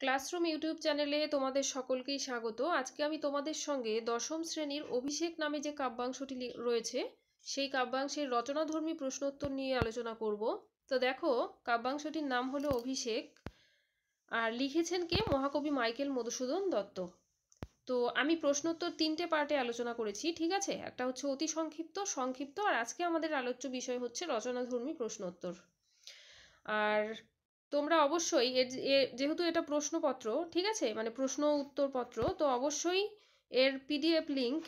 classroom YouTube চ্যানেলে তোমাদের সকলকেই স্বাগত আজকে আমি তোমাদের সঙ্গে দশম শ্রেণীর অভিষেক নামে যে কাব্যাংশটি রয়েছে সেই কাব্যাংশের রচনাধর্মী প্রশ্নোত্তর নিয়ে আলোচনা করব তো দেখো কাব্যাংশটির নাম হলো অভিষেক আর লিখেছেন কে মহাকবি মাইকেল মধুসূদন দত্ত তো আমি প্রশ্নোত্তর তিনটে পার্টে আলোচনা করেছি ঠিক আছে একটা হচ্ছে অতি সংক্ষিপ্ত সংক্ষিপ্ত আর আজকে আমাদের আলোচ্য বিষয় হচ্ছে রচনাধর্মী প্রশ্নোত্তর আর তোমরা অবশ্যই এর যেহেতু এটা প্রশ্নপত্র ঠিক আছে মানে প্রশ্ন উত্তরপত্র তো অবশ্যই এর পিডিএফ লিঙ্ক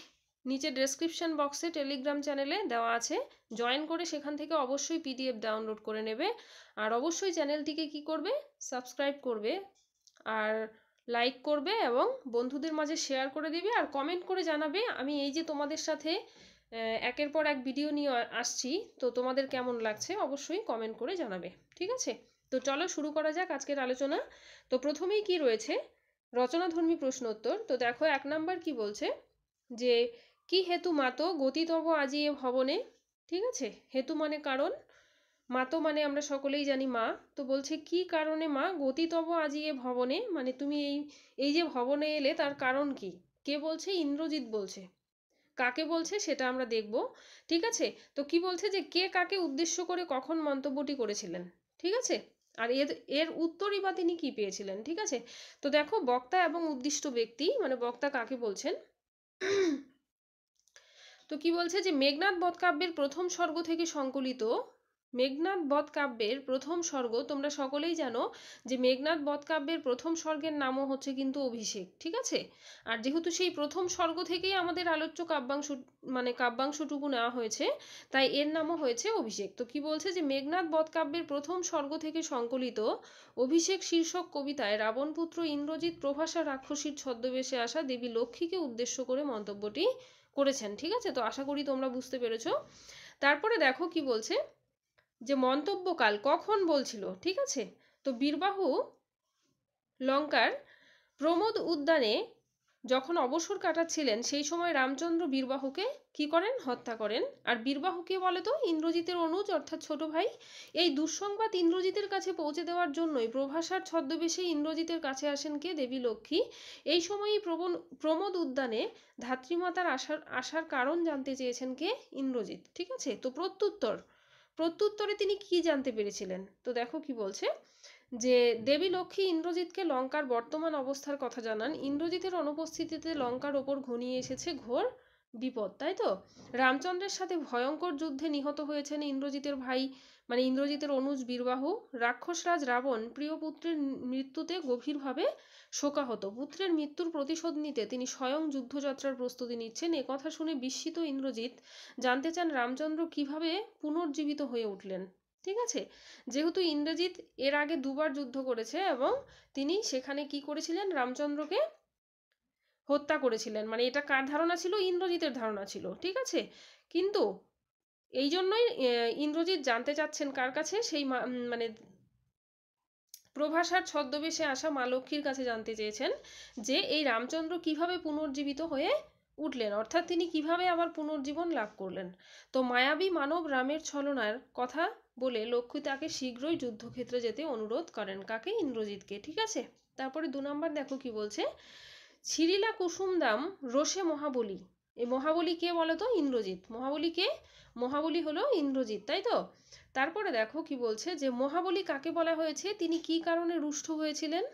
নিচে ডেসক্রিপশন বক্সে টেলিগ্রাম চ্যানেলে দেওয়া আছে জয়েন করে সেখান থেকে অবশ্যই পিডিএফ ডাউনলোড করে নেবে আর অবশ্যই চ্যানেলটিকে কি করবে সাবস্ক্রাইব করবে আর লাইক করবে এবং বন্ধুদের মাঝে শেয়ার করে দিবে আর কমেন্ট করে জানাবে আমি এই যে তোমাদের সাথে একের পর এক ভিডিও নিয়ে আসছি তো তোমাদের কেমন লাগছে অবশ্যই কমেন্ট করে জানাবে ঠিক আছে তো চলো শুরু করা যাক আজকের আলোচনা তো প্রথমেই কি রয়েছে রচনাধর্মী প্রশ্নোত্তর তো দেখো এক নাম্বার কি বলছে যে কি হেতু মাতো গতিতব আজি এ ভবনে ঠিক আছে হেতু মানে কারণ মাতো মানে আমরা সকলেই জানি মা তো বলছে কি কারণে মা গতিতব আজি এ ভবনে মানে তুমি এই এই যে ভবনে এলে তার কারণ কি কে বলছে ইন্দ্রজিৎ বলছে কাকে বলছে সেটা আমরা দেখব ঠিক আছে তো কি বলছে যে কে কাকে উদ্দেশ্য করে কখন মন্তব্যটি করেছিলেন ঠিক আছে আর এর এর উত্তরই বা তিনি কী পেয়েছিলেন ঠিক আছে তো দেখো বক্তা এবং উদ্দিষ্ট ব্যক্তি মানে বক্তা কাকে বলছেন তো কি বলছে যে মেঘনাথ বধকাব্যের প্রথম স্বর্গ থেকে সংকলিত মেঘনাথ বধ কাব্যের প্রথম স্বর্গ তোমরা সকলেই জানো যে মেঘনাথ বধ কাব্যের প্রথম স্বর্গের নামও হচ্ছে কিন্তু অভিষেক ঠিক আছে আর যেহেতু সেই প্রথম স্বর্গ থেকেই আমাদের আলোচ্য কাব্যাংশ মানে কাব্যাংশটুকু নেওয়া হয়েছে তাই এর নামও হয়েছে অভিষেক তো কি বলছে যে মেঘনাথ বধ কাব্যের প্রথম স্বর্গ থেকে সংকলিত অভিষেক শীর্ষক কবিতায় রাবণপুত্র ইন্দ্রজিৎ প্রভাষা রাক্ষসীর ছদ্মবেশে আসা দেবী লক্ষ্মীকে উদ্দেশ্য করে মন্তব্যটি করেছেন ঠিক আছে তো আশা করি তোমরা বুঝতে পেরেছ তারপরে দেখো কি বলছে যে মন্তব্যকাল কখন বলছিল ঠিক আছে তো বীরবাহু লঙ্কার প্রমোদ উদ্যানে যখন অবসর কাটাচ্ছিলেন সেই সময় রামচন্দ্র বীরবাহুকে কি করেন হত্যা করেন আর বীরবাহুকে বলে তো ইন্দ্রজিতের অনুজ অর্থাৎ ছোট ভাই এই দুঃসংবাদ ইন্দ্রজিতের কাছে পৌঁছে দেওয়ার জন্যই প্রভাসার ছদ্মবেশে ইন্দ্রজিতের কাছে আসেন কে দেবী লক্ষ্মী এই সময়ই প্রবণ প্রমোদ উদ্যানে ধাত্রীমাতার আসার আসার কারণ জানতে চেয়েছেন কে ইন্দ্রজিৎ ঠিক আছে তো প্রত্যুত্তর প্রত্যুত্তরে তিনি কি জানতে পেরেছিলেন তো দেখো কি বলছে যে দেবী লক্ষ্মী ইন্দ্রজিৎকে লঙ্কার বর্তমান অবস্থার কথা জানান ইন্দ্রজিতের অনুপস্থিতিতে লঙ্কার ওপর ঘনিয়ে এসেছে ঘোর বিপদ তাই তো রামচন্দ্রের সাথে ভয়ঙ্কর যুদ্ধে নিহত হয়েছেন ইন্দ্রজিতের ভাই মানে ইন্দ্রজিতের অনুজ বীরবাহু রাক্ষসরাজ রাবণ প্রিয় পুত্রের মৃত্যুতে গভীরভাবে শোকাহত পুত্রের মৃত্যুর প্রতিশোধ নিতে তিনি স্বয়ং যুদ্ধযাত্রার প্রস্তুতি নিচ্ছেন এ কথা শুনে বিস্মিত ইন্দ্রজিৎ জানতে চান রামচন্দ্র কিভাবে পুনর্জীবিত হয়ে উঠলেন ঠিক আছে যেহেতু ইন্দ্রজিৎ এর আগে দুবার যুদ্ধ করেছে এবং তিনি সেখানে কি করেছিলেন রামচন্দ্রকে হত্যা করেছিলেন মানে এটা কার ধারণা ছিল ইন্দ্রজিতের ধারণা ছিল ঠিক আছে কিন্তু এই জন্যই ইন্দ্রজিৎ জানতে চাচ্ছেন কার কাছে সেই মানে প্রভাসার ছদ্মবেশে আসা মা লক্ষ্মীর কাছে জানতে চেয়েছেন যে এই রামচন্দ্র কিভাবে পুনর্জীবিত হয়ে উঠলেন অর্থাৎ তিনি কিভাবে আবার পুনর্জীবন লাভ করলেন তো মায়াবী মানব রামের ছলনার কথা বলে লক্ষ্মী তাকে শীঘ্রই যুদ্ধক্ষেত্রে যেতে অনুরোধ করেন কাকে ইন্দ্রজিৎকে ঠিক আছে তারপরে দু নম্বর দেখো কি বলছে ছিরিলা কুসুমদাম রোষে মহাবলী এই মহাবলী কে বলতো ইন্দ্রজিৎ মহাবলী কে মহাবলী হলো ইন্দ্রজিৎ তাই তো তারপরে দেখো কি বলছে যে মহাবলী কাকে বলা হয়েছে তিনি কি কারণে রুষ্ট হয়েছিলেন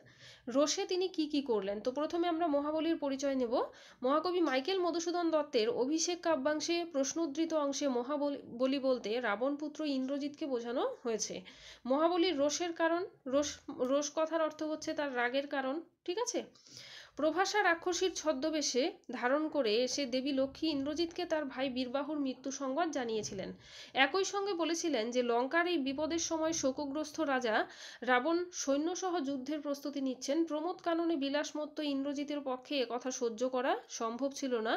রোষে তিনি কি কি করলেন তো প্রথমে আমরা মহাবলীর পরিচয় নেব মহাকবি মাইকেল মধুসূদন দত্তের অভিষেক কাব্যাংশে প্রশ্নোদ্ধৃত অংশে মহাবলী বলতে রাবণপুত্র ইন্দ্রজিৎকে বোঝানো হয়েছে মহাবলীর রোষের কারণ রোষ রোষ কথার অর্থ হচ্ছে তার রাগের কারণ ঠিক আছে প্রভাসা রাক্ষসীর ছদ্মবেশে ধারণ করে এসে দেবী লক্ষ্মী ইন্দ্রজিৎকে তার ভাই বীরবাহুর মৃত্যু সংবাদ জানিয়েছিলেন একই সঙ্গে বলেছিলেন যে লঙ্কার এই বিপদের সময় শোকগ্রস্ত রাজা রাবণ সৈন্যসহ যুদ্ধের প্রস্তুতি নিচ্ছেন প্রমোদ কাননে বিলাসমত্ত ইন্দ্রজিতের পক্ষে কথা সহ্য করা সম্ভব ছিল না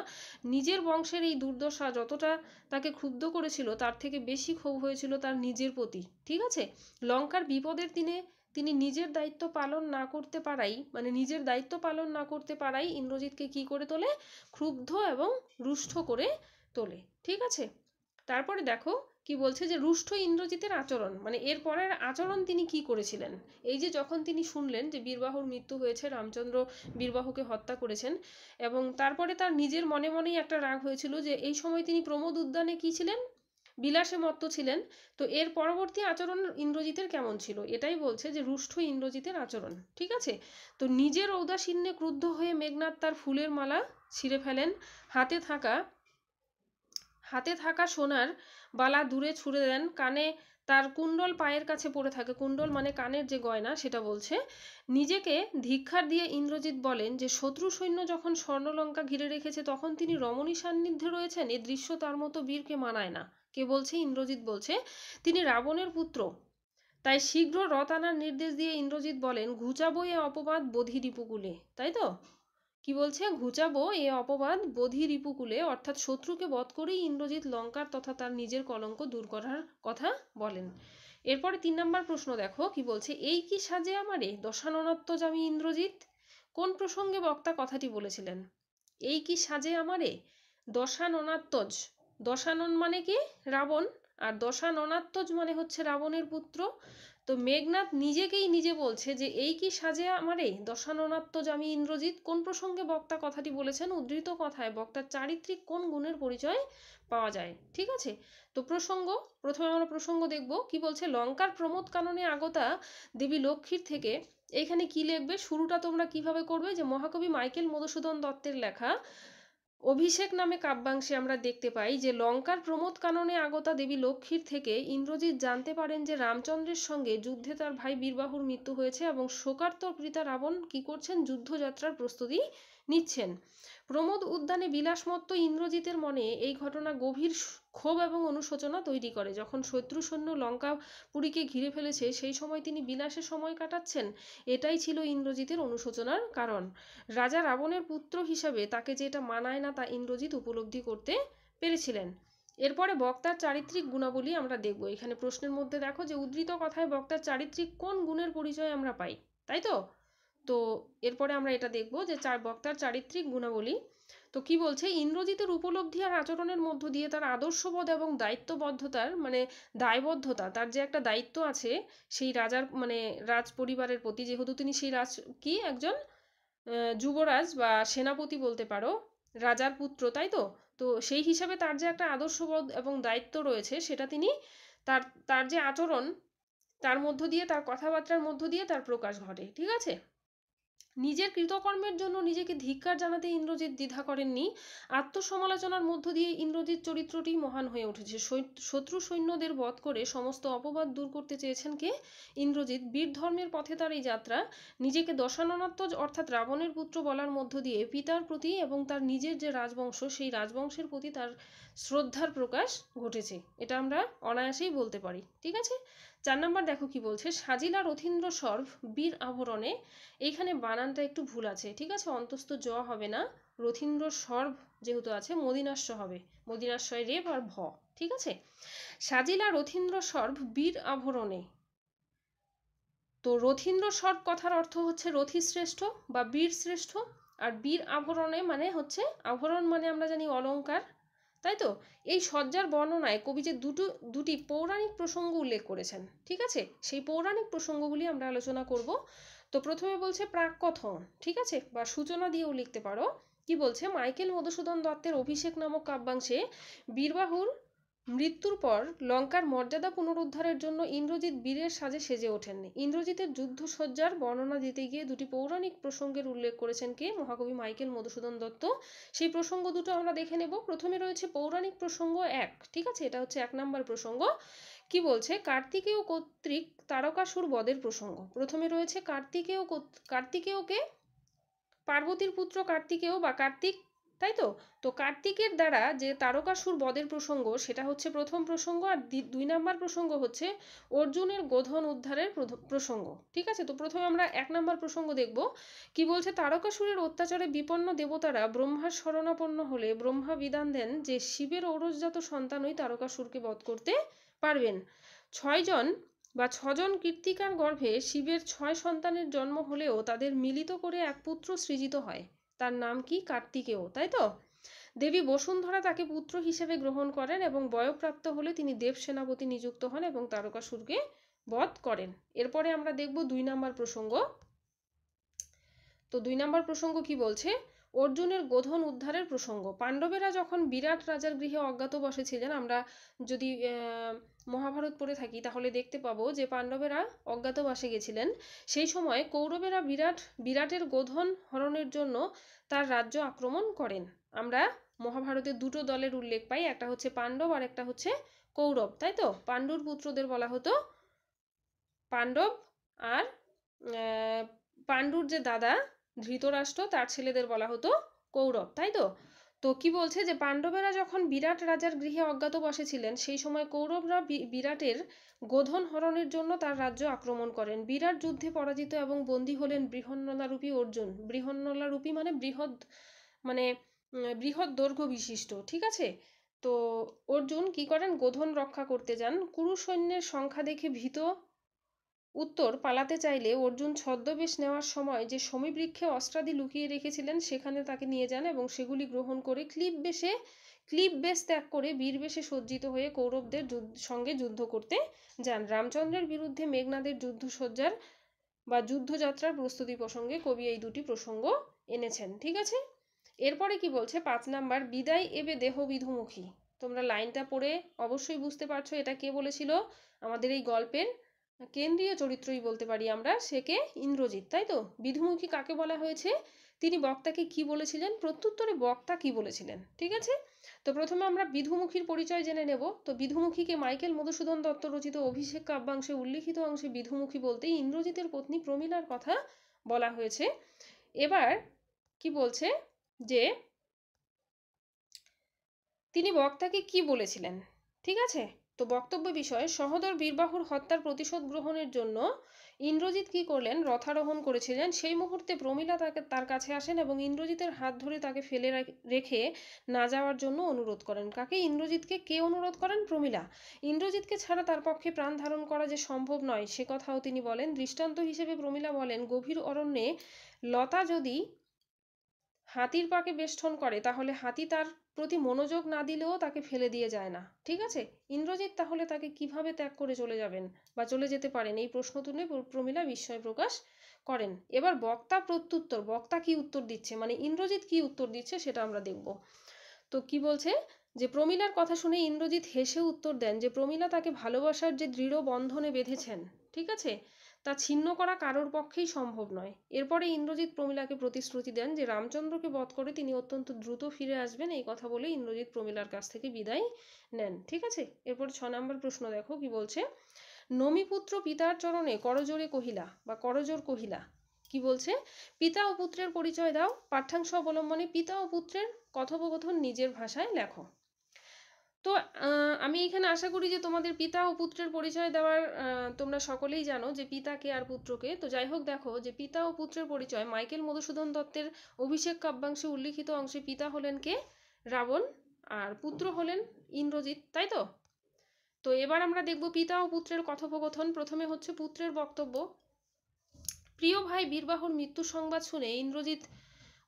নিজের বংশের এই দুর্দশা যতটা তাকে ক্ষুব্ধ করেছিল তার থেকে বেশি ক্ষোভ হয়েছিল তার নিজের প্রতি ঠিক আছে লঙ্কার বিপদের দিনে তিনি নিজের দায়িত্ব পালন না করতে পারাই মানে নিজের দায়িত্ব পালন না করতে পারাই ইন্দ্রজিৎকে কি করে তোলে ক্ষুব্ধ এবং রুষ্ট করে তোলে ঠিক আছে তারপরে দেখো কি বলছে যে রুষ্ট ইন্দ্রজিতের আচরণ মানে এর পরের আচরণ তিনি কি করেছিলেন এই যে যখন তিনি শুনলেন যে বীরবাহুর মৃত্যু হয়েছে রামচন্দ্র বীরবাহুকে হত্যা করেছেন এবং তারপরে তার নিজের মনে মনেই একটা রাগ হয়েছিল যে এই সময় তিনি প্রমোদ উদ্যানে কি ছিলেন বিলাসে মত্ত ছিলেন তো এর পরবর্তী আচরণ ইন্দ্রজিতের কেমন ছিল এটাই বলছে যে রুষ্ট ইন্দ্রজিতের আচরণ ঠিক আছে তো নিজের ঔদাসীন্যে ক্রুদ্ধ হয়ে মেঘনাথ তার ফুলের মালা ছিঁড়ে ফেলেন হাতে থাকা হাতে থাকা সোনার বালা দূরে ছুঁড়ে দেন কানে তার কুণ্ডল পায়ের কাছে পড়ে থাকে কুণ্ডল মানে কানের যে গয়না সেটা বলছে নিজেকে ধিক্ষার দিয়ে ইন্দ্রজিৎ বলেন যে শত্রু সৈন্য যখন স্বর্ণলঙ্কা ঘিরে রেখেছে তখন তিনি রমণী সান্নিধ্যে রয়েছেন এ দৃশ্য তার মতো বীরকে মানায় না কে বলছে ইন্দ্রজিৎ বলছে তিনি রাবণের পুত্র তাই শীঘ্র রথ আনার নির্দেশ দিয়ে ইন্দ্রজিৎ বলেন ঘুচাবো এ অপবাদ বধি রিপুকুলে তাই তো কি বলছে ঘুচাবো এ অপবাদ বধি রিপুকুলে অর্থাৎ শত্রুকে বধ করেই ইন্দ্রজিৎ লঙ্কার তথা তার নিজের কলঙ্ক দূর করার কথা বলেন এরপরে তিন নম্বর প্রশ্ন দেখো কি বলছে এই কি সাজে আমারে দশাননত্ব আমি ইন্দ্রজিৎ কোন প্রসঙ্গে বক্তা কথাটি বলেছিলেন এই কি সাজে আমারে দশাননাত্মজ দশানন মানে কি রাবণ আর দশাননাত্মজ মানে হচ্ছে রাবণের পুত্র তো মেঘনাথ নিজেকেই নিজে বলছে যে এই কি সাজে আমারে দশাননাত্মজ আমি ইন্দ্রজিৎ কোন প্রসঙ্গে বক্তা কথাটি বলেছেন উদ্ধৃত কথায় বক্তার চারিত্রিক কোন গুণের পরিচয় পাওয়া যায় ঠিক আছে তো প্রসঙ্গ প্রথমে আমরা প্রসঙ্গ দেখব কি বলছে লঙ্কার প্রমোদ কাননে আগতা দেবী লক্ষ্মীর থেকে এখানে কি লিখবে শুরুটা তোমরা কিভাবে করবে যে মহাকবি মাইকেল মধুসূদন দত্তের লেখা অভিষেক নামে কাব্যাংশে আমরা দেখতে পাই যে লঙ্কার প্রমোদ কাননে আগতা দেবী লক্ষ্মীর থেকে ইন্দ্রজিৎ জানতে পারেন যে রামচন্দ্রের সঙ্গে যুদ্ধে তার ভাই বীরবাহুর মৃত্যু হয়েছে এবং শোকার্ত পিতা রাবণ কী করছেন যুদ্ধযাত্রার প্রস্তুতি নিচ্ছেন প্রমোদ উদ্যানে বিলাসমত্ত ইন্দ্রজিতের মনে এই ঘটনা গভীর ক্ষোভ এবং অনুশোচনা তৈরি করে যখন শত্রু সৈন্য পুরীকে ঘিরে ফেলেছে সেই সময় তিনি বিলাসে সময় কাটাচ্ছেন এটাই ছিল ইন্দ্রজিতের অনুশোচনার কারণ রাজা রাবণের পুত্র হিসাবে তাকে যেটা মানায় না তা ইন্দ্রজিৎ উপলব্ধি করতে পেরেছিলেন এরপরে বক্তার চারিত্রিক গুণাবলী আমরা দেখব এখানে প্রশ্নের মধ্যে দেখো যে উদ্ধৃত কথায় বক্তার চারিত্রিক কোন গুণের পরিচয় আমরা পাই তাই তো তো এরপরে আমরা এটা দেখব যে চার বক্তার চারিত্রিক গুণাবলী তো কি বলছে ইন্দ্রজিতের উপলব্ধি আর আচরণের মধ্য দিয়ে তার আদর্শবোধ এবং দায়িত্ববদ্ধতার মানে দায়বদ্ধতা তার যে একটা দায়িত্ব আছে সেই রাজার মানে রাজ পরিবারের প্রতি যেহেতু তিনি সেই রাজ কি একজন যুবরাজ বা সেনাপতি বলতে পারো রাজার পুত্র তাই তো তো সেই হিসাবে তার যে একটা আদর্শবোধ এবং দায়িত্ব রয়েছে সেটা তিনি তার তার যে আচরণ তার মধ্য দিয়ে তার কথাবার্তার মধ্য দিয়ে তার প্রকাশ ঘটে ঠিক আছে নিজের কৃতকর্মের জন্য নিজেকে ধিক্কার জানাতে ইন্দ্রজিৎ দ্বিধা করেননি আত্মসমালোচনার মধ্য দিয়ে ইন্দ্রজিৎ চরিত্রটি মহান হয়ে উঠেছে শত্রু সৈন্যদের বধ করে সমস্ত অপবাদ দূর করতে চেয়েছেন কে ইন্দ্রজিৎ বীর ধর্মের পথে তার এই যাত্রা নিজেকে দশাননাত্মক অর্থাৎ রাবণের পুত্র বলার মধ্য দিয়ে পিতার প্রতি এবং তার নিজের যে রাজবংশ সেই রাজবংশের প্রতি তার শ্রদ্ধার প্রকাশ ঘটেছে এটা আমরা অনায়াসেই বলতে পারি ঠিক আছে চার নম্বর দেখো কি বলছে সাজিলা রথীন্দ্র সর্ব বীর আবরণে এইখানে বানানটা একটু ভুল আছে ঠিক আছে অন্তস্থ জ হবে না রথীন্দ্র সর্ব যেহেতু আছে মদিনাশ্ব হবে মদিনাশয় রেব আর ভ ঠিক আছে সাজিলা রথীন্দ্র সর্ব বীর আভরণে তো রথীন্দ্র সর্ব কথার অর্থ হচ্ছে রথিশ্রেষ্ঠ শ্রেষ্ঠ বা বীর শ্রেষ্ঠ আর বীর আভরণে মানে হচ্ছে আভরণ মানে আমরা জানি অলঙ্কার তাই তো এই সজ্জার বর্ণনায় কবি যে দুটো দুটি পৌরাণিক প্রসঙ্গ উল্লেখ করেছেন ঠিক আছে সেই পৌরাণিক প্রসঙ্গগুলি আমরা আলোচনা করব তো প্রথমে বলছে প্রাককথন ঠিক আছে বা সূচনা দিয়েও লিখতে পারো কি বলছে মাইকেল মধুসূদন দত্তের অভিষেক নামক কাব্যাংশে বীরবাহুর মৃত্যুর পর লঙ্কার মর্যাদা পুনরুদ্ধারের জন্য ইন্দ্রজিৎ বীরের সাজে সেজে ওঠেন ইন্দ্রজিতের যুদ্ধসজ্জার বর্ণনা দিতে গিয়ে দুটি পৌরাণিক প্রসঙ্গের উল্লেখ করেছেন কে মহাকবি মাইকেল মধুসূদন দত্ত সেই প্রসঙ্গ দুটো আমরা দেখে নেব প্রথমে রয়েছে পৌরাণিক প্রসঙ্গ এক ঠিক আছে এটা হচ্ছে এক নম্বর প্রসঙ্গ কি বলছে কার্তিকেয় কর্তৃক তারকাসুর বদের প্রসঙ্গ প্রথমে রয়েছে কার্তিকেয় কার্তিকেয়কে পার্বতীর পুত্র কার্তিকেয় বা কার্তিক তাই তো তো কার্তিকের দ্বারা যে তারকাসুর বদের প্রসঙ্গ সেটা হচ্ছে প্রথম প্রসঙ্গ আর দুই নাম্বার প্রসঙ্গ হচ্ছে অর্জুনের গোধন উদ্ধারের প্রসঙ্গ ঠিক আছে তো প্রথমে আমরা এক নাম্বার প্রসঙ্গ দেখব কি বলছে তারকাসুরের অত্যাচারে বিপন্ন দেবতারা ব্রহ্মার শরণাপন্ন হলে ব্রহ্মা বিধান দেন যে শিবের ঔরসজাত ওই তারকাসুরকে বধ করতে পারবেন ছয়জন বা ছজন কীর্তিকার গর্ভে শিবের ছয় সন্তানের জন্ম হলেও তাদের মিলিত করে এক পুত্র সৃজিত হয় তার নাম কি কার্তিকেয় তাই তো দেবী বসুন্ধরা তাকে পুত্র হিসেবে গ্রহণ করেন এবং বয়প্রাপ্ত হলে তিনি দেব সেনাপতি নিযুক্ত হন এবং তারকাসুরকে বধ করেন এরপরে আমরা দেখব দুই নাম্বার প্রসঙ্গ তো দুই নাম্বার প্রসঙ্গ কি বলছে অর্জুনের গোধন উদ্ধারের প্রসঙ্গ পাণ্ডবেরা যখন বিরাট রাজার গৃহে অজ্ঞাতবাসে ছিলেন আমরা যদি মহাভারত পড়ে থাকি তাহলে দেখতে পাবো যে পাণ্ডবেরা অজ্ঞাতবাসে গেছিলেন সেই সময় কৌরবেরা বিরাট বিরাটের গোধন হরণের জন্য তার রাজ্য আক্রমণ করেন আমরা মহাভারতে দুটো দলের উল্লেখ পাই একটা হচ্ছে পাণ্ডব আর একটা হচ্ছে কৌরব তাই তো পাণ্ডুর পুত্রদের বলা হতো পাণ্ডব আর পাণ্ডুর যে দাদা ধৃতরাষ্ট্র তার ছেলেদের বলা হতো কৌরব তাই তো তো কি বলছে যে পাণ্ডবেরা যখন বিরাট রাজার গৃহে অজ্ঞাত বসেছিলেন সেই সময় কৌরবরা বিরাটের গোধন হরণের জন্য তার রাজ্য আক্রমণ করেন বিরাট যুদ্ধে পরাজিত এবং বন্দী হলেন বৃহন্নলারূপী অর্জুন বৃহন্নলারূপী মানে বৃহৎ মানে বৃহৎ দৈর্ঘ্য বিশিষ্ট ঠিক আছে তো অর্জুন কি করেন গোধন রক্ষা করতে যান কুরু সৈন্যের সংখ্যা দেখে ভীত উত্তর পালাতে চাইলে অর্জুন ছদ্মবেশ নেওয়ার সময় যে সমীবৃক্ষে অস্ত্রাদি লুকিয়ে রেখেছিলেন সেখানে তাকে নিয়ে যান এবং সেগুলি গ্রহণ করে ক্লিপ বেশে ক্লিপ বেশ ত্যাগ করে বীরবেশে সজ্জিত হয়ে কৌরবদের সঙ্গে যুদ্ধ করতে যান রামচন্দ্রের বিরুদ্ধে মেঘনাদের যুদ্ধসজ্জার বা যুদ্ধযাত্রার প্রস্তুতি প্রসঙ্গে কবি এই দুটি প্রসঙ্গ এনেছেন ঠিক আছে এরপরে কি বলছে পাঁচ নাম্বার বিদায় এবে দেহ বিধুমুখী তোমরা লাইনটা পড়ে অবশ্যই বুঝতে পারছো এটা কে বলেছিল আমাদের এই গল্পের কেন্দ্রীয় চরিত্রই বলতে পারি আমরা সেকে ইন্দ্রজিৎ তাই তো বিধুমুখী কাকে বলা হয়েছে তিনি বক্তাকে কি বলেছিলেন প্রত্যুত্তরে বক্তা কি বলেছিলেন ঠিক আছে তো প্রথমে আমরা বিধুমুখীর পরিচয় জেনে নেব তো বিধুমুখীকে মাইকেল মধুসূদন দত্ত রচিত অভিষেক কাব্যাংশে উল্লিখিত অংশে বিধুমুখী বলতেই ইন্দ্রজিতের পত্নী প্রমীলার কথা বলা হয়েছে এবার কি বলছে যে তিনি বক্তাকে কি বলেছিলেন ঠিক আছে তো বক্তব্য বিষয়ে সহদর বীরবাহুর হত্যার প্রতিশোধ গ্রহণের জন্য ইন্দ্রজিৎ কি করলেন রথারোহণ করেছিলেন সেই মুহূর্তে প্রমীলা তাকে তার কাছে আসেন এবং ইন্দ্রজিতের হাত ধরে তাকে ফেলে রেখে না যাওয়ার জন্য অনুরোধ করেন কাকে ইন্দ্রজিৎকে কে অনুরোধ করেন প্রমীলা ইন্দ্রজিৎকে ছাড়া তার পক্ষে প্রাণ ধারণ করা যে সম্ভব নয় সে কথাও তিনি বলেন দৃষ্টান্ত হিসেবে প্রমীলা বলেন গভীর অরণ্যে লতা যদি হাতির পাকে বেষ্টন করে তাহলে হাতি তার প্রতি মনোযোগ না দিলেও তাকে ফেলে দিয়ে যায় না ঠিক আছে ইন্দ্রজিৎ তাহলে তাকে কিভাবে ত্যাগ করে চলে যাবেন বা চলে যেতে পারেন এই প্রশ্ন তুলে প্রমীলা বিস্ময় প্রকাশ করেন এবার বক্তা প্রত্যুত্তর বক্তা কি উত্তর দিচ্ছে মানে ইন্দ্রজিৎ কি উত্তর দিচ্ছে সেটা আমরা দেখব তো কি বলছে যে প্রমীলার কথা শুনে ইন্দ্রজিৎ হেসে উত্তর দেন যে প্রমীলা তাকে ভালোবাসার যে দৃঢ় বন্ধনে বেঁধেছেন ঠিক আছে তা ছিন্ন করা কারোর পক্ষেই সম্ভব নয় এরপরে ইন্দ্রজিৎ প্রমীলাকে প্রতিশ্রুতি দেন যে রামচন্দ্রকে বধ করে তিনি অত্যন্ত দ্রুত ফিরে আসবেন এই কথা বলে ইন্দ্রজিৎ প্রমীলার কাছ থেকে বিদায় নেন ঠিক আছে এরপর ছ নম্বর প্রশ্ন দেখো কি বলছে নমিপুত্র পিতার চরণে করজোরে কহিলা বা করজোর কহিলা কি বলছে পিতা ও পুত্রের পরিচয় দাও পাঠ্যাংশ অবলম্বনে পিতা ও পুত্রের কথোপকথন নিজের ভাষায় লেখো তো আমি এখানে আশা করি যে তোমাদের পিতা ও পুত্রের পরিচয় দেওয়ার তোমরা সকলেই জানো যে পিতাকে আর পুত্রকে তো যাই হোক দেখো যে পিতা ও পুত্রের পরিচয় মাইকেল মধুসূদন দত্তের অভিষেক কাব্যাংশে উল্লিখিত অংশে পিতা হলেন কে রাবণ আর পুত্র হলেন ইন্দ্রজিৎ তাই তো তো এবার আমরা দেখব পিতা ও পুত্রের কথোপকথন প্রথমে হচ্ছে পুত্রের বক্তব্য প্রিয় ভাই বীরবাহুর মৃত্যু সংবাদ শুনে ইন্দ্রজিৎ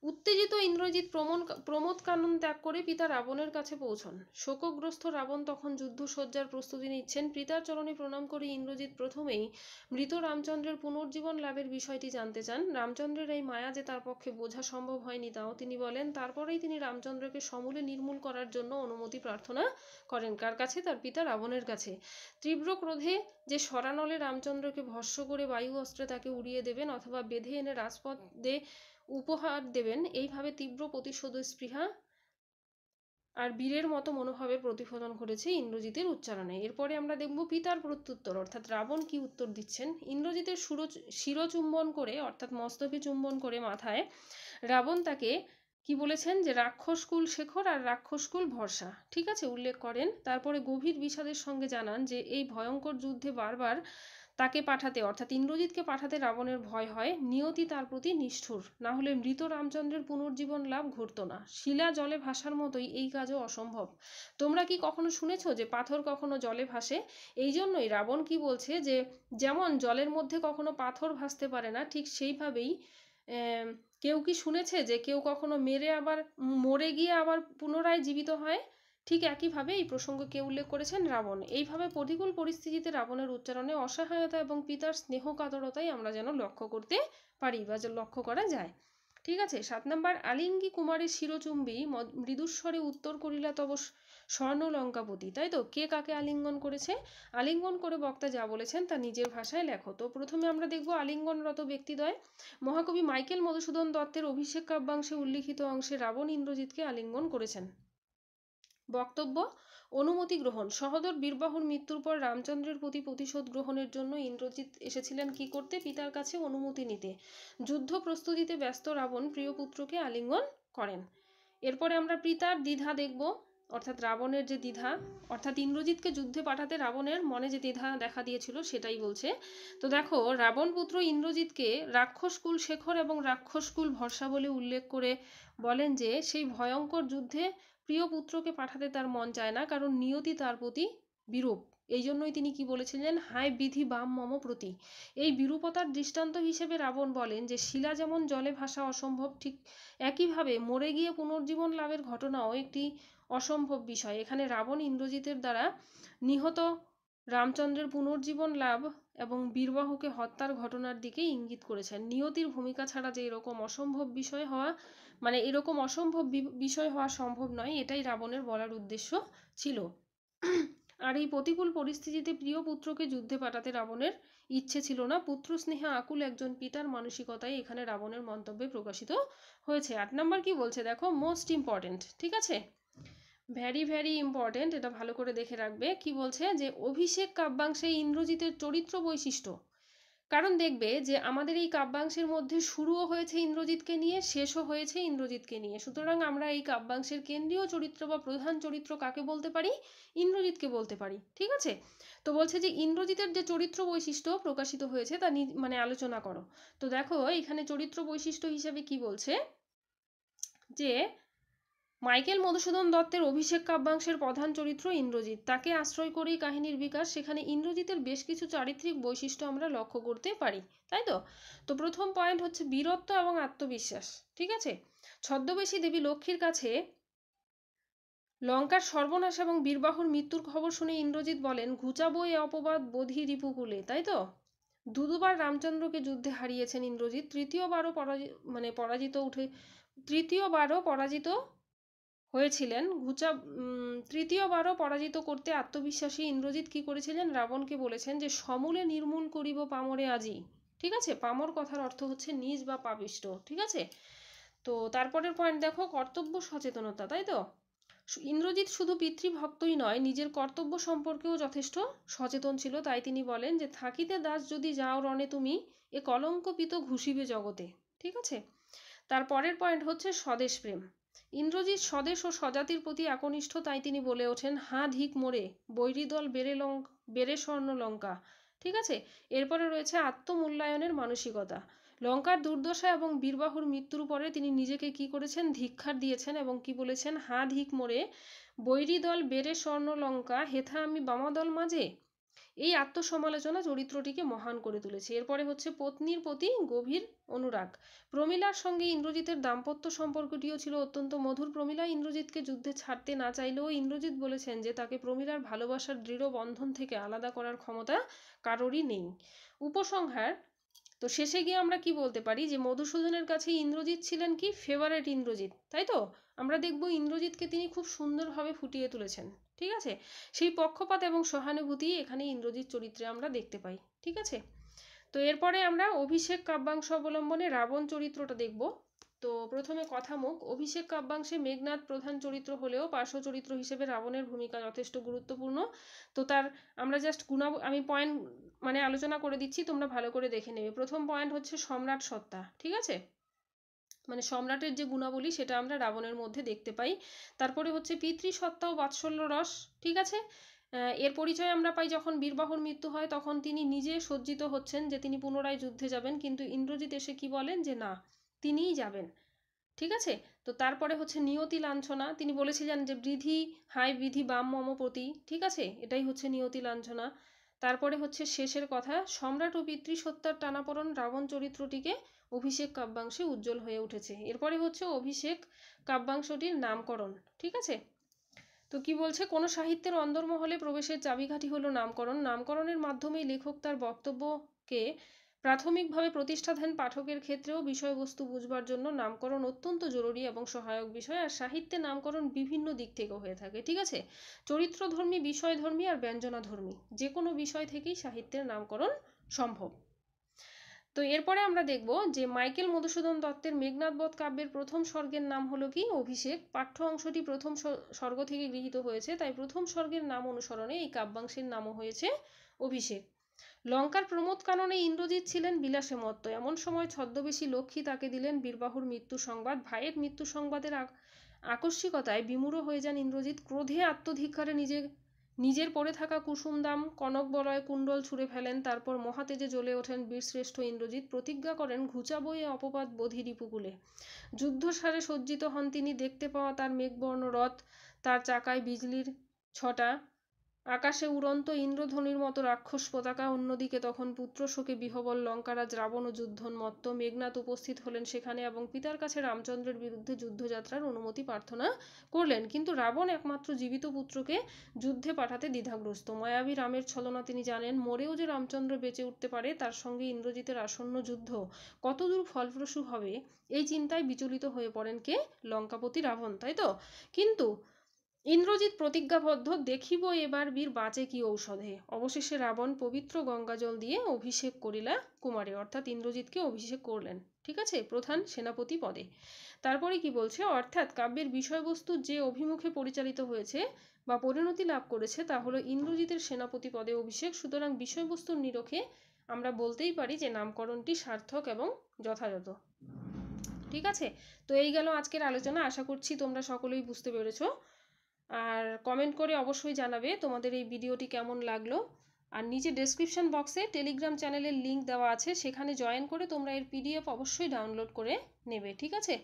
উত্তেজিত ইন্দ্রজিৎ প্রমণ প্রমোদ কানন ত্যাগ করে পিতা রাবণের কাছে পৌঁছন শোকগ্রস্ত রাবণ তখন যুদ্ধসজ্জার প্রস্তুতি নিচ্ছেন পিতার চরণে প্রণাম করে ইন্দ্রজিৎ প্রথমেই মৃত রামচন্দ্রের পুনর্জীবন লাভের বিষয়টি জানতে চান রামচন্দ্রের এই মায়া যে তার পক্ষে বোঝা সম্ভব হয়নি তাও তিনি বলেন তারপরেই তিনি রামচন্দ্রকে সমূলে নির্মূল করার জন্য অনুমতি প্রার্থনা করেন কার কাছে তার পিতা রাবণের কাছে তীব্র ক্রোধে যে সরানলে রামচন্দ্রকে ভস্য করে বায়ু অস্ত্রে তাকে উড়িয়ে দেবেন অথবা বেঁধে এনে রাজপথে উপহার দেবেন এইভাবে তীব্র প্রতিশোধ স্পৃহা আর বীরের মতো মনোভাবের প্রতিফলন ঘটেছে ইন্দ্রজিতের উচ্চারণে এরপরে আমরা দেখব পিতার প্রত্যুত্তর অর্থাৎ রাবণ কি উত্তর দিচ্ছেন ইন্দ্রজিতের সুর শিরচুম্বন করে অর্থাৎ মস্তকে চুম্বন করে মাথায় রাবণ তাকে কি বলেছেন যে রাক্ষসকুল শেখর আর রাক্ষসকুল ভরসা ঠিক আছে উল্লেখ করেন তারপরে গভীর বিষাদের সঙ্গে জানান যে এই ভয়ঙ্কর যুদ্ধে বারবার তাকে পাঠাতে অর্থাৎ ইন্দ্রজিৎকে পাঠাতে রাবণের ভয় হয় নিয়তি তার প্রতি নিষ্ঠুর না হলে মৃত রামচন্দ্রের পুনর্জীবন লাভ ঘটত না শিলা জলে ভাসার মতোই এই কাজও অসম্ভব তোমরা কি কখনো শুনেছ যে পাথর কখনো জলে ভাসে এই জন্যই রাবণ কি বলছে যে যেমন জলের মধ্যে কখনো পাথর ভাসতে পারে না ঠিক সেইভাবেই কেউ কি শুনেছে যে কেউ কখনো মেরে আবার মরে গিয়ে আবার পুনরায় জীবিত হয় ঠিক একইভাবে এই প্রসঙ্গকে উল্লেখ করেছেন রাবণ এইভাবে প্রতিকূল পরিস্থিতিতে রাবণের উচ্চারণে অসহায়তা এবং পিতার স্নেহ কাতরতাই আমরা যেন লক্ষ্য করতে পারি বা লক্ষ্য করা যায় ঠিক আছে সাত নম্বর আলিঙ্গি কুমারের শিরচুম্বী মৃদুস্বরে উত্তর করিলা তব স্বর্ণলঙ্কাপতি তাই তো কে কাকে আলিঙ্গন করেছে আলিঙ্গন করে বক্তা যা বলেছেন তা নিজের ভাষায় লেখো তো প্রথমে আমরা দেখব আলিঙ্গনরত ব্যক্তিদ্বয় মহাকবি মাইকেল মধুসূদন দত্তের অভিষেক কাব্যাংশে উল্লিখিত অংশে রাবণ ইন্দ্রজিৎকে আলিঙ্গন করেছেন বক্তব্য অনুমতি গ্রহণ সহদর বীরবাহুর মৃত্যুর পর রামচন্দ্রের প্রতি প্রতিশোধ গ্রহণের জন্য ইন্দ্রজিৎ এসেছিলেন কি করতে পিতার কাছে অনুমতি নিতে যুদ্ধ প্রস্তুতিতে ব্যস্ত রাবণ প্রিয় পুত্রকে আলিঙ্গন করেন এরপরে আমরা পিতার দ্বিধা দেখব অর্থাৎ রাবণের যে দ্বিধা অর্থাৎ ইন্দ্রজিৎকে যুদ্ধে পাঠাতে রাবণের মনে যে দ্বিধা দেখা দিয়েছিল সেটাই বলছে তো দেখো রাবণ পুত্র ইন্দ্রজিৎকে রাক্ষসকুল শেখর এবং রাক্ষসকুল ভরসা বলে উল্লেখ করে বলেন যে সেই ভয়ঙ্কর যুদ্ধে প্রিয় পুত্রকে পাঠাতে তার মন চায় না কারণ নিয়তি তার প্রতি বিরূপ এই জন্যই তিনি কি বলেছিলেন হায় বিধি বাম মম প্রতি এই বিরূপতার দৃষ্টান্ত হিসেবে রাবণ বলেন যে শিলা যেমন জলে ভাসা অসম্ভব ঠিক একইভাবে মরে গিয়ে পুনর্জীবন লাভের ঘটনাও একটি অসম্ভব বিষয় এখানে রাবণ ইন্দ্রজিতের দ্বারা নিহত রামচন্দ্রের পুনর্জীবন লাভ এবং বীরবাহুকে হত্যার ঘটনার দিকে ইঙ্গিত করেছেন নিয়তির ভূমিকা ছাড়া যে এরকম অসম্ভব বিষয় হওয়া মানে এরকম অসম্ভব বিষয় হওয়া সম্ভব নয় এটাই রাবণের বলার উদ্দেশ্য ছিল আর এই প্রতিকূল পরিস্থিতিতে প্রিয় পুত্রকে যুদ্ধে পাঠাতে রাবণের ইচ্ছে ছিল না পুত্র স্নেহা আকুল একজন পিতার মানসিকতায় এখানে রাবণের মন্তব্যে প্রকাশিত হয়েছে আট নাম্বার কি বলছে দেখো মোস্ট ইম্পর্টেন্ট ঠিক আছে ভ্যারি ভ্যারি ইম্পর্টেন্ট এটা ভালো করে দেখে রাখবে কি বলছে যে অভিষেক কাব্যাংশে ইন্দ্রজিতের চরিত্র বৈশিষ্ট্য কারণ দেখবে যে আমাদের এই কাব্যাংশের মধ্যে শুরুও হয়েছে ইন্দ্রজিৎকে নিয়ে শেষও হয়েছে ইন্দ্রজিৎকে নিয়ে সুতরাং আমরা এই কাব্যাংশের কেন্দ্রীয় চরিত্র বা প্রধান চরিত্র কাকে বলতে পারি ইন্দ্রজিৎকে বলতে পারি ঠিক আছে তো বলছে যে ইন্দ্রজিতের যে চরিত্র বৈশিষ্ট্য প্রকাশিত হয়েছে তা মানে আলোচনা করো তো দেখো এখানে চরিত্র বৈশিষ্ট্য হিসাবে কি বলছে যে মাইকেল মধুসূদন দত্তের অভিষেক কাব্যাংশের প্রধান চরিত্র ইন্দ্রজিৎ তাকে আশ্রয় করেই কাহিনীর বিকাশ সেখানে ইন্দ্রজিতের বেশ কিছু চারিত্রিক বৈশিষ্ট্য আমরা লক্ষ্য করতে পারি তাই তো তো প্রথম পয়েন্ট হচ্ছে বীরত্ব এবং আত্মবিশ্বাস ঠিক আছে ছদ্মবেশী দেবী লক্ষ্মীর কাছে লঙ্কার সর্বনাশ এবং বীরবাহুর মৃত্যুর খবর শুনে ইন্দ্রজিৎ বলেন ঘুচাবো এ অপবাদ বধি রিপুকুলে তাই তো দুদুবার রামচন্দ্রকে যুদ্ধে হারিয়েছেন ইন্দ্রজিৎ তৃতীয়বারও পরাজিত মানে পরাজিত উঠে তৃতীয়বারও পরাজিত হয়েছিলেন ঘুচা তৃতীয়বারও পরাজিত করতে আত্মবিশ্বাসী ইন্দ্রজিৎ কি করেছিলেন রাবণকে বলেছেন যে সমূলে নির্মূল করিব পামরে আজি ঠিক আছে পামর কথার অর্থ হচ্ছে নিজ বা পাপিষ্ট ঠিক আছে তো তারপরের পয়েন্ট দেখো কর্তব্য সচেতনতা তাই তো ইন্দ্রজিৎ শুধু পিতৃভক্তই নয় নিজের কর্তব্য সম্পর্কেও যথেষ্ট সচেতন ছিল তাই তিনি বলেন যে থাকিতে দাস যদি যাও রণে তুমি এ কলঙ্কপিত ঘুষিবে জগতে ঠিক আছে তার পরের পয়েন্ট হচ্ছে স্বদেশ প্রেম ইন্দ্রজিৎ স্বদেশ ও স্বজাতির প্রতি একনিষ্ঠ তাই তিনি বলে ওঠেন হাঁ ধিক মোড়ে বৈরী দল বেড়ে লং বেড়ে স্বর্ণ লঙ্কা ঠিক আছে এরপরে রয়েছে আত্মমূল্যায়নের মানসিকতা লঙ্কার দুর্দশা এবং বীরবাহুর মৃত্যুর পরে তিনি নিজেকে কি করেছেন ধিক্ষার দিয়েছেন এবং কি বলেছেন হাঁ ধিক মোড়ে বৈরী দল বেড়ে স্বর্ণ লঙ্কা হেথা আমি বামাদল মাঝে এই আত্মসমালোচনা চরিত্রটিকে মহান করে তুলেছে এরপরে হচ্ছে পত্নীর প্রতি গভীর অনুরাগ প্রমীলার সঙ্গে ইন্দ্রজিতের দাম্পত্য সম্পর্কটিও ছিল অত্যন্ত মধুর প্রমীলা ইন্দ্রজিৎকে যুদ্ধে ছাড়তে না চাইলেও ইন্দ্রজিৎ বলেছেন যে তাকে প্রমীলার ভালোবাসার দৃঢ় বন্ধন থেকে আলাদা করার ক্ষমতা কারোরই নেই উপসংহার তো শেষে গিয়ে আমরা কি বলতে পারি যে মধুসূদনের কাছে ইন্দ্রজিৎ ছিলেন কি ফেভারেট ইন্দ্রজিৎ তাই তো আমরা দেখব ইন্দ্রজিৎকে তিনি খুব সুন্দরভাবে ফুটিয়ে তুলেছেন ঠিক আছে সেই পক্ষপাত এবং সহানুভূতি এখানে ইন্দ্রজিৎ চরিত্রে আমরা দেখতে পাই ঠিক আছে তো এরপরে আমরা অভিষেক কাব্যাংশ অবলম্বনে রাবণ চরিত্রটা দেখব তো প্রথমে কথা মুখ অভিষেক কাব্যাংশে মেঘনাথ প্রধান চরিত্র হলেও পার্শ্ব চরিত্র হিসেবে রাবণের ভূমিকা যথেষ্ট গুরুত্বপূর্ণ তো তার আমরা জাস্ট গুণাব আমি পয়েন্ট মানে আলোচনা করে দিচ্ছি তোমরা ভালো করে দেখে নেবে প্রথম পয়েন্ট হচ্ছে সম্রাট সত্তা ঠিক আছে মানে সম্রাটের যে গুণাবলী সেটা আমরা রাবণের মধ্যে দেখতে পাই তারপরে হচ্ছে পিতৃসত্তা ও বাৎসল্য রস ঠিক আছে এর পরিচয় আমরা পাই যখন বীরবাহর মৃত্যু হয় তখন তিনি নিজে সজ্জিত হচ্ছেন যে তিনি পুনরায় যুদ্ধে যাবেন কিন্তু ইন্দ্রজিৎ এসে কি বলেন যে না তিনিই যাবেন ঠিক আছে তো তারপরে হচ্ছে নিয়তি লাঞ্ছনা তিনি বলেছিলেন যে বৃধি হাই বিধি বাম মম ঠিক আছে এটাই হচ্ছে নিয়তি লাঞ্ছনা তারপরে হচ্ছে শেষের কথা সম্রাট ও পিতৃসত্তার টানাপড়ন রাবণ চরিত্রটিকে অভিষেক কাব্যাংশে উজ্জ্বল হয়ে উঠেছে এরপরে হচ্ছে অভিষেক কাব্যাংশটির নামকরণ ঠিক আছে তো কি বলছে কোনো সাহিত্যের অন্দরমহলে প্রবেশের চাবিকাঠি হলো নামকরণ নামকরণের মাধ্যমেই লেখক তার বক্তব্যকে প্রাথমিকভাবে প্রতিষ্ঠা দেন পাঠকের ক্ষেত্রেও বিষয়বস্তু বুঝবার জন্য নামকরণ অত্যন্ত জরুরি এবং সহায়ক বিষয় আর সাহিত্যে নামকরণ বিভিন্ন দিক থেকে হয়ে থাকে ঠিক আছে চরিত্রধর্মী বিষয়ধর্মী আর ব্যঞ্জনাধর্মী যে কোনো বিষয় থেকেই সাহিত্যের নামকরণ সম্ভব তো এরপরে আমরা দেখব যে মাইকেল মধুসূদন দত্তের মেঘনাথ বধ কাব্যের প্রথম স্বর্গের নাম হলো কি অভিষেক পাঠ্য অংশটি প্রথম স্বর্গ থেকে গৃহীত হয়েছে তাই প্রথম স্বর্গের নাম অনুসরণে এই কাব্যাংশের নামও হয়েছে অভিষেক লঙ্কার প্রমোদ কাননে ইন্দ্রজিৎ ছিলেন বিলাসে মত্ত এমন সময় ছদ্মবেশী লক্ষ্মী তাকে দিলেন বীরবাহুর মৃত্যু সংবাদ ভাইয়ের মৃত্যু সংবাদের আকস্মিকতায় বিমূঢ় হয়ে যান ইন্দ্রজিৎ ক্রোধে আত্মধিক্ষারে নিজে নিজের পরে থাকা কুসুমদাম বলয় কুণ্ডল ছুঁড়ে ফেলেন তারপর মহাতেজে জ্বলে ওঠেন বীরশ্রেষ্ঠ ইন্দ্রজিৎ প্রতিজ্ঞা করেন ঘুচাবই অপবাদ বধি রিপুকুলে যুদ্ধসারে সজ্জিত হন তিনি দেখতে পাওয়া তার মেঘবর্ণ রথ তার চাকায় বিজলির ছটা আকাশে উড়ন্ত ইন্দ্রধনুর মতো রাক্ষস পতাকা অন্যদিকে তখন পুত্র শোকে বিহবল লঙ্কারাজ রাবণ ও মত্ত মেঘনাথ উপস্থিত হলেন সেখানে এবং পিতার কাছে রামচন্দ্রের বিরুদ্ধে যুদ্ধযাত্রার অনুমতি প্রার্থনা করলেন কিন্তু রাবণ একমাত্র জীবিত পুত্রকে যুদ্ধে পাঠাতে দ্বিধাগ্রস্ত মায়াবী রামের ছলনা তিনি জানেন মরেও যে রামচন্দ্র বেঁচে উঠতে পারে তার সঙ্গে ইন্দ্রজিতের আসন্ন যুদ্ধ কতদূর ফলপ্রসূ হবে এই চিন্তায় বিচলিত হয়ে পড়েন কে লঙ্কাপতি রাবণ তাই তো কিন্তু ইন্দ্রজিৎ প্রতিজ্ঞাবদ্ধ দেখিব এবার বীর বাঁচে কি ঔষধে অবশেষে রাবণ পবিত্র গঙ্গাজল দিয়ে অভিষেক করিলা কুমারে অর্থাৎ ইন্দ্রজিৎকে অভিষেক করলেন ঠিক আছে প্রধান সেনাপতি পদে তারপরে কি বলছে অর্থাৎ কাব্যের বিষয়বস্তু যে অভিমুখে পরিচালিত হয়েছে বা পরিণতি লাভ করেছে তা হলো ইন্দ্রজিতের সেনাপতি পদে অভিষেক সুতরাং বিষয়বস্তুর নিরখে আমরা বলতেই পারি যে নামকরণটি সার্থক এবং যথাযথ ঠিক আছে তো এই গেল আজকের আলোচনা আশা করছি তোমরা সকলেই বুঝতে পেরেছো আর কমেন্ট করে অবশ্যই জানাবে তোমাদের এই ভিডিওটি কেমন লাগলো আর নিচে ডেসক্রিপশন বক্সে টেলিগ্রাম চ্যানেলের লিঙ্ক দেওয়া আছে সেখানে জয়েন করে তোমরা এর পিডিএফ অবশ্যই ডাউনলোড করে নেবে ঠিক আছে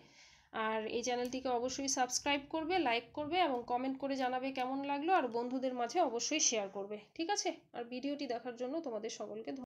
আর এই চ্যানেলটিকে অবশ্যই সাবস্ক্রাইব করবে লাইক করবে এবং কমেন্ট করে জানাবে কেমন লাগলো আর বন্ধুদের মাঝে অবশ্যই শেয়ার করবে ঠিক আছে আর ভিডিওটি দেখার জন্য তোমাদের সকলকে